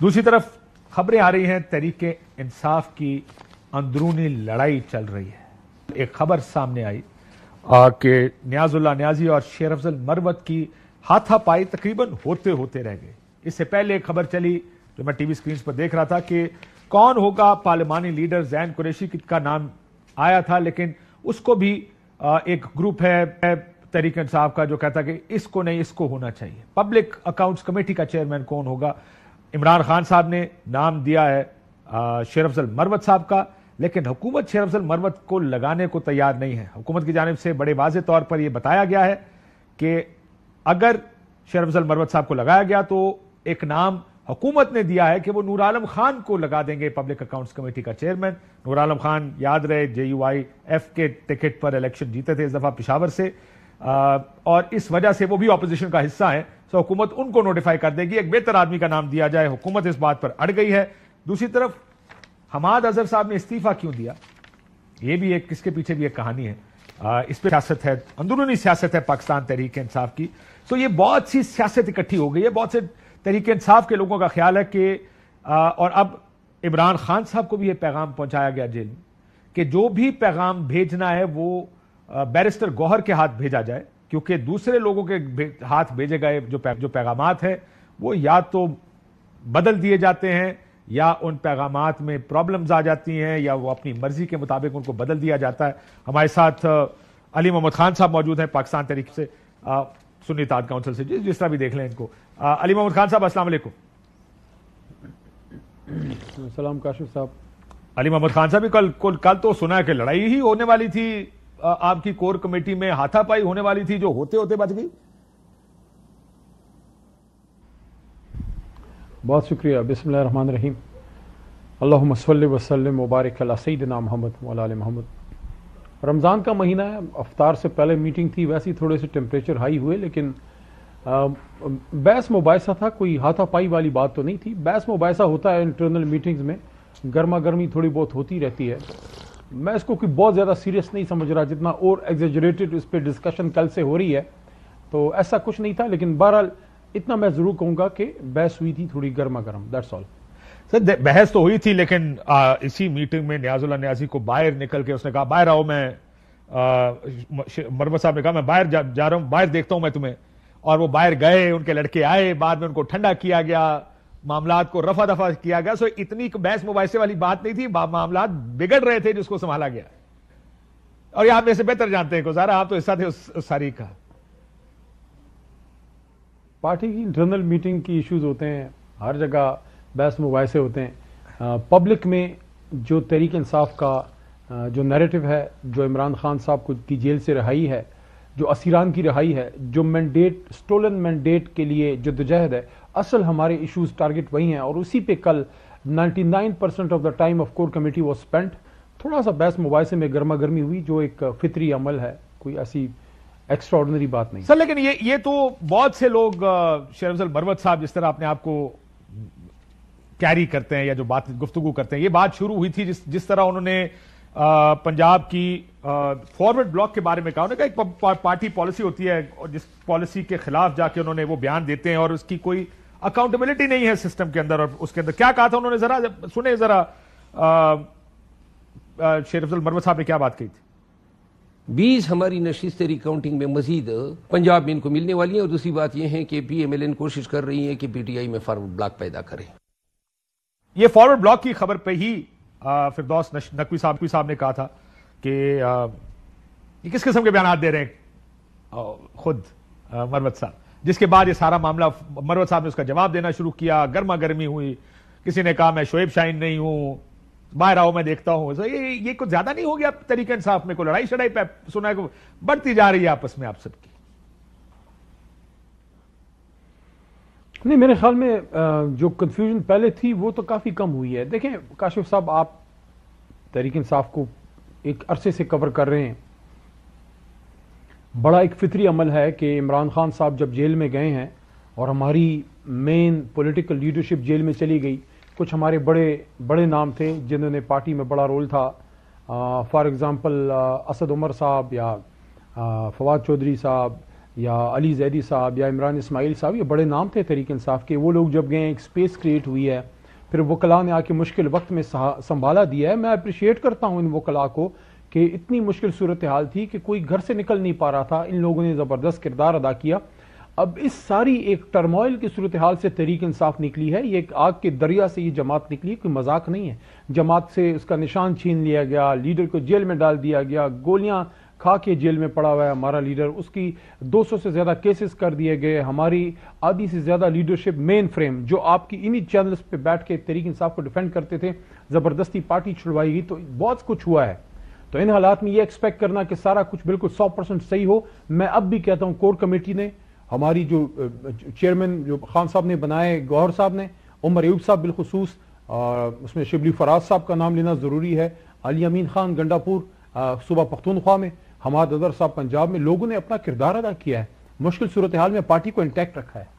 दूसरी तरफ खबरें आ रही हैं तरीके इंसाफ की अंदरूनी लड़ाई चल रही है एक खबर सामने आई कि न्याजुल्ला न्याजी और शेर अफजल मरवत की हाथापाई तकरीबन होते होते रह गए इससे पहले एक खबर चली जो मैं टीवी स्क्रीन पर देख रहा था कि कौन होगा पार्लिमानी लीडर जैन कुरेशी का नाम आया था लेकिन उसको भी एक ग्रुप है तरीके इंसाफ का जो कहता कि इसको नहीं इसको होना चाहिए पब्लिक अकाउंट्स कमेटी का चेयरमैन कौन होगा इमरान खान साहब ने नाम दिया है शेर अफजल मरवत साहब का लेकिन हुकूमत शेर अफजल मरवत को लगाने को तैयार नहीं है हुकूमत की जानब से बड़े वाज तौर पर यह बताया गया है कि अगर शेर अफजल मरवत साहब को लगाया गया तो एक नाम हुकूमत ने दिया है कि वो नूर आलम खान को लगा देंगे पब्लिक अकाउंट्स कमेटी का चेयरमैन नूर आलम खान याद रहे जे यू आई एफ के टिकट पर इलेक्शन जीते थे इस दफा पिशावर से और इस वजह से वो भी अपोजिशन का हिस्सा है सो हुकूमत उनको नोटिफाई कर देगी एक बेहतर आदमी का नाम दिया जाए हुकूमत इस बात पर अड़ गई है दूसरी तरफ हमाद अजहर साहब ने इस्तीफा क्यों दिया ये भी एक किसके पीछे भी एक कहानी है आ, इस पर सियासत है अंदरूनी सियासत है पाकिस्तान तहरीक इंसाफ की सो ये बहुत सी सियासत इकट्ठी हो गई है बहुत से तहरीक इंसाफ के लोगों का ख्याल है कि आ, और अब इमरान खान साहब को भी यह पैगाम पहुंचाया गया जेल में कि जो भी पैगाम भेजना है वो बैरिस्टर गौहर के हाथ भेजा जाए क्योंकि दूसरे लोगों के हाथ भेजे गए जो पै, जो पैगाम है वो या तो बदल दिए जाते हैं या उन पैगाम में प्रॉब्लम्स आ जाती हैं या वो अपनी मर्जी के मुताबिक उनको बदल दिया जाता है हमारे साथ अली मोहम्मद खान साहब मौजूद हैं पाकिस्तान तरीके से आ, सुन्नी ताद काउंसिल से जिस जिस तरह भी देख लें इनको आ, अली मोहम्मद खान साहब असल सलाम काशिफ साहब अली मोहम्मद खान साहब भी कल कल तो सुना है कि लड़ाई ही होने वाली थी आपकी कोर कमेटी में हाथापाई होने वाली थी जो होते होते बच गई बहुत शुक्रिया बिस्मिल रहीम अल्लाम वसल मुबारक सईदना मोहम्मद मौलाल मोहम्मद रमज़ान का महीना है अफ्तार से पहले मीटिंग थी वैसे ही थोड़े से टेम्परेचर हाई हुए लेकिन बैस बहस मुबासा था कोई हाथापाई वाली बात तो नहीं थी बहस मुबासा होता है इंटरनल मीटिंग्स में गर्मा गर्मी थोड़ी बहुत होती रहती है मैं इसको कोई बहुत ज़्यादा सीरियस नहीं समझ रहा जितना और एग्जेजरेटेड इस पर डिस्कशन कल से हो रही है तो ऐसा कुछ नहीं था लेकिन बहरहाल इतना मैं ज़रूर कहूँगा कि बहस हुई थी थोड़ी गर्मा गर्म दैट्स ऑल सर बहस तो हुई थी लेकिन आ, इसी मीटिंग में न्याजुल्ला न्याजी को बाहर निकल के उसने कहा बाहर आओ मैं मरमा साहब ने कहा मैं बाहर जा, जा रहा हूँ बाहर देखता हूँ मैं तुम्हें और वो बाहर गए उनके लड़के आए बाद में उनको ठंडा किया गया मामला को रफा दफा किया गया सो इतनी बहस मुबासे वाली बात नहीं थी मामला बिगड़ रहे थे जिसको संभाला गया और आप से बेहतर जानते हैं गुजारा आप तो हिस्सा थे उस, उस सारी का पार्टी की इंटरनल मीटिंग की इश्यूज होते हैं हर जगह बहस मुबासे होते हैं आ, पब्लिक में जो तहरीक इंसाफ का जो नैरेटिव है जो इमरान खान साहब को की जेल से रिहाई है जो असीरान की रहाई है जो मैंडेट स्टोलन मैंडेट के लिए जदोजहद है असल हमारे इशूज टारगेट वही हैं और उसी पर कल ninety nine percent of the time of core committee was spent थोड़ा सा बहस मुबासे में गर्मा गर्मी हुई जो एक फितरी अमल है कोई ऐसी एक्स्ट्रॉर्डनरी बात नहीं सर लेकिन ये ये तो बहुत से लोग शेर अफजल साहब जिस तरह अपने आपको कैरी करते हैं या जो बात गुफ्तगु करते हैं ये बात शुरू हुई थी जिस जिस तरह उन्होंने पंजाब की फॉरवर्ड ब्लॉक के बारे में कहा उन्होंने कहा एक पार्टी पॉलिसी होती है और जिस पॉलिसी के खिलाफ जाके उन्होंने वो बयान देते हैं और उसकी कोई अकाउंटेबिलिटी नहीं है सिस्टम के अंदर और उसके अंदर क्या कहा था उन्होंने जरा सुने जरा शेर अफजल मरवत साहब ने क्या बात कही थी बीस हमारी नशिस्तें रिकाउंटिंग में मजीद पंजाब में इनको मिलने वाली है और दूसरी बात यह है कि पी एम एल एन कोशिश कर रही है कि पीटीआई में फॉरवर्ड ब्लॉक पैदा करें यह फॉरवर्ड ब्लॉक की खबर पे ही फिरदौस नकवी साहब नकवी साहब ने कहा था कि ये किस किस्म के बयान दे रहे हैं खुद मरवत साहब जिसके बाद ये सारा मामला मरवत साहब ने उसका जवाब देना शुरू किया गर्मा गर्मी हुई किसी ने कहा मैं शोएब शाइन नहीं हूं बाहर आओ मैं देखता हूं तो ये ये कुछ ज्यादा नहीं हो गया तरीके इंसाफ में कोई लड़ाई शड़ाई पे सुना है बढ़ती जा रही है आपस में आप सबकी नहीं मेरे ख्याल में जो कन्फ्यूजन पहले थी वो तो काफ़ी कम हुई है देखें काशिफ साहब आप तहरीक इंसाफ को एक अरसे से कवर कर रहे हैं बड़ा एक फितरी अमल है कि इमरान खान साहब जब जेल में गए हैं और हमारी मेन पॉलिटिकल लीडरशिप जेल में चली गई कुछ हमारे बड़े बड़े नाम थे जिन्होंने पार्टी में बड़ा रोल था फॉर एग्ज़ाम्पल असद उमर साहब या फवाद चौधरी साहब या अली जैदी साहब या इमरान इसमाइल साहब ये बड़े नाम थे तहरीक इंसाफ के वो लोग जब गए एक स्पेस क्रिएट हुई है फिर वकला ने आके मुश्किल वक्त में संभाला दिया है मैं अप्रिशिएट करता हूँ इन वकला को कि इतनी मुश्किल सूरत हाल थी कि कोई घर से निकल नहीं पा रहा था इन लोगों ने ज़बरदस्त किरदार अदा किया अब इस सारी एक टर्मोइल की सूरत हाल से तहरीक इंसाफ निकली है ये एक आग के दरिया से ये जमात निकली कोई मजाक नहीं है जमात से उसका निशान छीन लिया गया लीडर को जेल में डाल दिया गया गोलियां खा के जेल में पड़ा हुआ है हमारा लीडर उसकी 200 से ज़्यादा केसेस कर दिए गए हमारी आधी से ज़्यादा लीडरशिप मेन फ्रेम जो आपकी इन्हीं चैनल्स पे बैठ के तरीक इंसाफ को डिफेंड करते थे ज़बरदस्ती पार्टी छुड़वाई गई तो बहुत कुछ हुआ है तो इन हालात में ये एक्सपेक्ट करना कि सारा कुछ बिल्कुल सौ परसेंट सही हो मैं अब भी कहता हूँ कोर कमेटी ने हमारी जो चेयरमैन जो खान साहब ने बनाए गौहर साहब ने उमर एयूब साहब बिलखसूस उसमें शिबली फराज साहब का नाम लेना ज़रूरी है अली अमीन खान गंडापुर सुबह पख्तूनख्वा में हमाद अदर साहब पंजाब में लोगों ने अपना किरदार अदा किया है मुश्किल सूरत हाल में पार्टी को इंटैक्ट रखा है